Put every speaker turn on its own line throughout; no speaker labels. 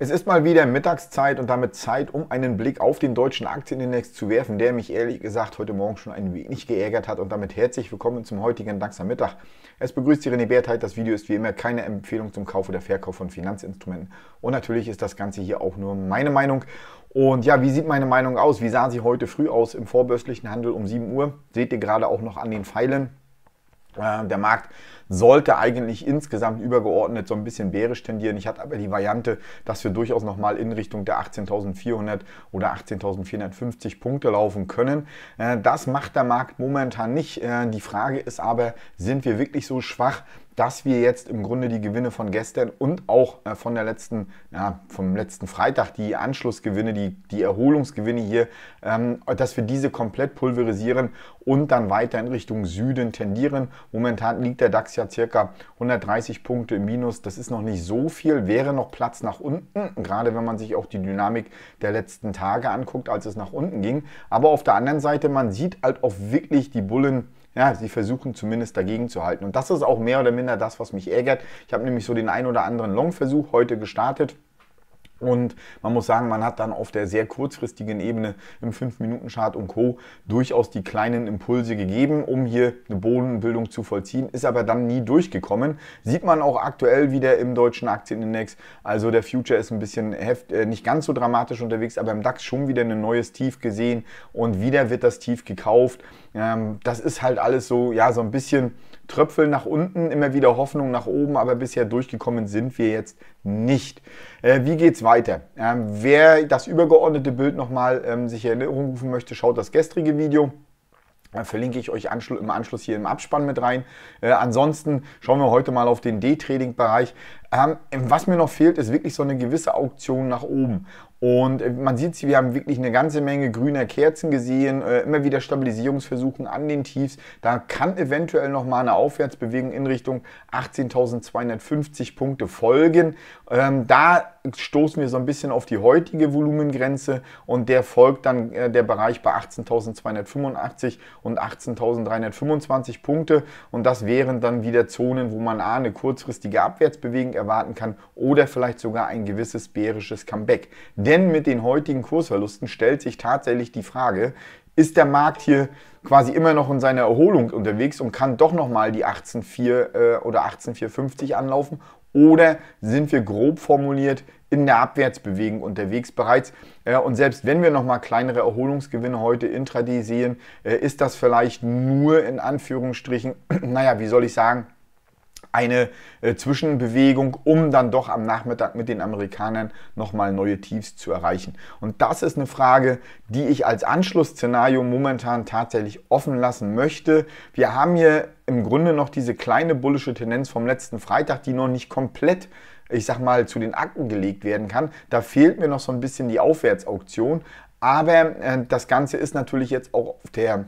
Es ist mal wieder Mittagszeit und damit Zeit, um einen Blick auf den deutschen Aktienindex zu werfen, der mich ehrlich gesagt heute Morgen schon ein wenig geärgert hat. Und damit herzlich willkommen zum heutigen DAX am Mittag. Es begrüßt Sie René Bertheit. Das Video ist wie immer keine Empfehlung zum Kauf oder Verkauf von Finanzinstrumenten. Und natürlich ist das Ganze hier auch nur meine Meinung. Und ja, wie sieht meine Meinung aus? Wie sah sie heute früh aus im vorbörslichen Handel um 7 Uhr? Seht ihr gerade auch noch an den Pfeilen. Äh, der Markt sollte eigentlich insgesamt übergeordnet so ein bisschen bärisch tendieren. Ich hatte aber die Variante, dass wir durchaus nochmal in Richtung der 18.400 oder 18.450 Punkte laufen können. Äh, das macht der Markt momentan nicht. Äh, die Frage ist aber, sind wir wirklich so schwach, dass wir jetzt im Grunde die Gewinne von gestern und auch äh, von der letzten, ja, vom letzten Freitag, die Anschlussgewinne, die, die Erholungsgewinne hier, ähm, dass wir diese komplett pulverisieren und dann weiter in Richtung Süden tendieren. Momentan liegt der DAX ja circa 130 Punkte im Minus. Das ist noch nicht so viel, wäre noch Platz nach unten, gerade wenn man sich auch die Dynamik der letzten Tage anguckt, als es nach unten ging. Aber auf der anderen Seite, man sieht halt auch wirklich die Bullen ja, sie versuchen zumindest dagegen zu halten. Und das ist auch mehr oder minder das, was mich ärgert. Ich habe nämlich so den ein oder anderen Long-Versuch heute gestartet. Und man muss sagen, man hat dann auf der sehr kurzfristigen Ebene im 5-Minuten-Chart und Co. durchaus die kleinen Impulse gegeben, um hier eine Bodenbildung zu vollziehen, ist aber dann nie durchgekommen. Sieht man auch aktuell wieder im deutschen Aktienindex. Also der Future ist ein bisschen heft, äh, nicht ganz so dramatisch unterwegs, aber im DAX schon wieder ein neues Tief gesehen und wieder wird das Tief gekauft. Ähm, das ist halt alles so, ja, so ein bisschen Tröpfel nach unten, immer wieder Hoffnung nach oben, aber bisher durchgekommen sind wir jetzt nicht. Äh, wie geht's weiter? weiter. Ähm, wer das übergeordnete Bild nochmal ähm, sich in Erinnerung rufen möchte, schaut das gestrige Video. Da äh, verlinke ich euch im Anschluss hier im Abspann mit rein. Äh, ansonsten schauen wir heute mal auf den D-Trading-Bereich. Ähm, was mir noch fehlt, ist wirklich so eine gewisse Auktion nach oben. Und äh, man sieht, wir haben wirklich eine ganze Menge grüner Kerzen gesehen, äh, immer wieder Stabilisierungsversuchen an den Tiefs. Da kann eventuell nochmal eine Aufwärtsbewegung in Richtung 18.250 Punkte folgen. Ähm, da stoßen wir so ein bisschen auf die heutige Volumengrenze und der folgt dann äh, der Bereich bei 18.285 und 18.325 Punkte. Und das wären dann wieder Zonen, wo man A, eine kurzfristige Abwärtsbewegung erwarten kann oder vielleicht sogar ein gewisses bärisches Comeback. Denn mit den heutigen Kursverlusten stellt sich tatsächlich die Frage, ist der Markt hier quasi immer noch in seiner Erholung unterwegs und kann doch nochmal die 18,4 äh, oder 18,450 anlaufen? Oder sind wir grob formuliert in der Abwärtsbewegung unterwegs bereits? Äh, und selbst wenn wir nochmal kleinere Erholungsgewinne heute intraday sehen, äh, ist das vielleicht nur in Anführungsstrichen, naja, wie soll ich sagen, eine äh, Zwischenbewegung, um dann doch am Nachmittag mit den Amerikanern nochmal neue Tiefs zu erreichen. Und das ist eine Frage, die ich als Anschlussszenario momentan tatsächlich offen lassen möchte. Wir haben hier im Grunde noch diese kleine bullische Tendenz vom letzten Freitag, die noch nicht komplett ich sag mal, zu den Akten gelegt werden kann. Da fehlt mir noch so ein bisschen die Aufwärtsauktion. Aber äh, das Ganze ist natürlich jetzt auch auf der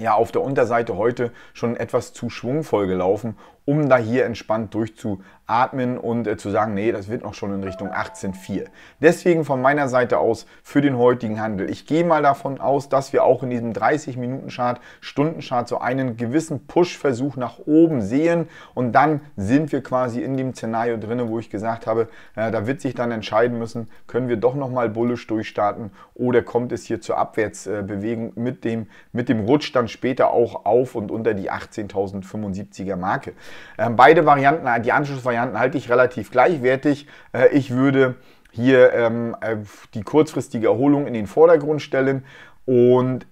ja, auf der Unterseite heute schon etwas zu schwungvoll gelaufen, um da hier entspannt durchzuatmen und äh, zu sagen, nee, das wird noch schon in Richtung 18,4. Deswegen von meiner Seite aus für den heutigen Handel. Ich gehe mal davon aus, dass wir auch in diesem 30-Minuten-Chart, Stunden-Chart so einen gewissen Push-Versuch nach oben sehen und dann sind wir quasi in dem Szenario drin, wo ich gesagt habe, äh, da wird sich dann entscheiden müssen, können wir doch nochmal bullisch durchstarten oder kommt es hier zur Abwärtsbewegung mit dem, mit dem Rutsch dann später auch auf und unter die 18.075er Marke. Ähm, beide Varianten, äh, die Anschlussvarianten halte ich relativ gleichwertig. Äh, ich würde hier ähm, äh, die kurzfristige Erholung in den Vordergrund stellen und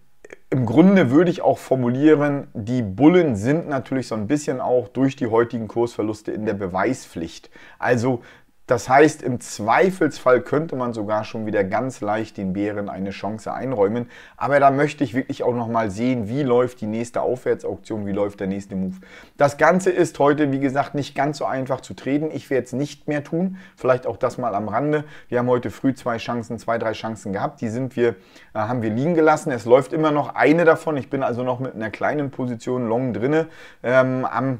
im Grunde würde ich auch formulieren, die Bullen sind natürlich so ein bisschen auch durch die heutigen Kursverluste in der Beweispflicht. Also das heißt, im Zweifelsfall könnte man sogar schon wieder ganz leicht den Bären eine Chance einräumen. Aber da möchte ich wirklich auch nochmal sehen, wie läuft die nächste Aufwärtsauktion, wie läuft der nächste Move. Das Ganze ist heute, wie gesagt, nicht ganz so einfach zu treten. Ich werde es nicht mehr tun. Vielleicht auch das mal am Rande. Wir haben heute früh zwei Chancen, zwei, drei Chancen gehabt. Die sind wir, äh, haben wir liegen gelassen. Es läuft immer noch eine davon. Ich bin also noch mit einer kleinen Position long drinne ähm, am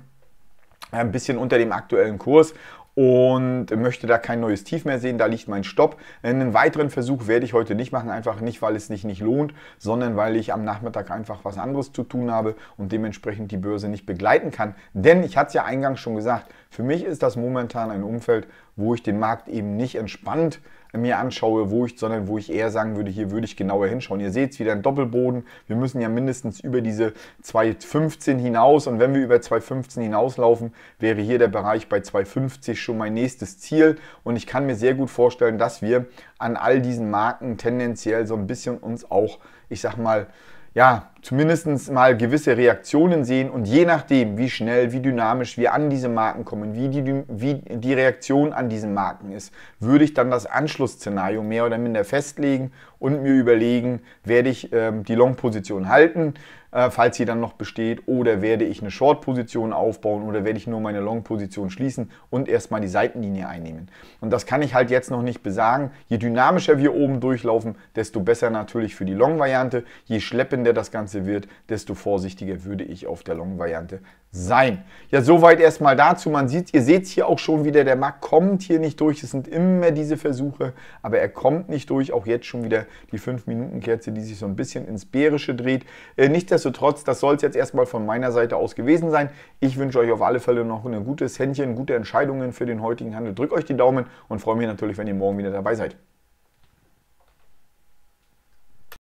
äh, ein bisschen unter dem aktuellen Kurs und möchte da kein neues Tief mehr sehen. Da liegt mein Stopp. Einen weiteren Versuch werde ich heute nicht machen, einfach nicht, weil es sich nicht lohnt, sondern weil ich am Nachmittag einfach was anderes zu tun habe und dementsprechend die Börse nicht begleiten kann. Denn ich hatte es ja eingangs schon gesagt, für mich ist das momentan ein Umfeld, wo ich den Markt eben nicht entspannt mir anschaue, wo ich, sondern wo ich eher sagen würde, hier würde ich genauer hinschauen. Ihr seht es wieder ein Doppelboden. Wir müssen ja mindestens über diese 2,15 hinaus und wenn wir über 2,15 hinauslaufen, wäre hier der Bereich bei 2,50 schon mein nächstes Ziel und ich kann mir sehr gut vorstellen, dass wir an all diesen Marken tendenziell so ein bisschen uns auch, ich sag mal, ja, zumindest mal gewisse Reaktionen sehen und je nachdem, wie schnell, wie dynamisch wir an diese Marken kommen, wie die, wie die Reaktion an diesen Marken ist, würde ich dann das Anschlussszenario mehr oder minder festlegen und mir überlegen, werde ich äh, die Long-Position halten, äh, falls sie dann noch besteht, oder werde ich eine Short-Position aufbauen oder werde ich nur meine Long-Position schließen und erstmal die Seitenlinie einnehmen. Und das kann ich halt jetzt noch nicht besagen. Je dynamischer wir oben durchlaufen, desto besser natürlich für die Long-Variante, je schleppender das Ganze Ganze wird, desto vorsichtiger würde ich auf der Long-Variante sein. Ja, soweit erstmal dazu. Man sieht, ihr seht es hier auch schon wieder, der Markt kommt hier nicht durch. Es sind immer diese Versuche, aber er kommt nicht durch. Auch jetzt schon wieder die 5-Minuten-Kerze, die sich so ein bisschen ins Bärische dreht. Äh, nichtsdestotrotz, das soll es jetzt erstmal von meiner Seite aus gewesen sein. Ich wünsche euch auf alle Fälle noch ein gutes Händchen, gute Entscheidungen für den heutigen Handel. Drückt euch die Daumen und freue mich natürlich, wenn ihr morgen wieder dabei seid.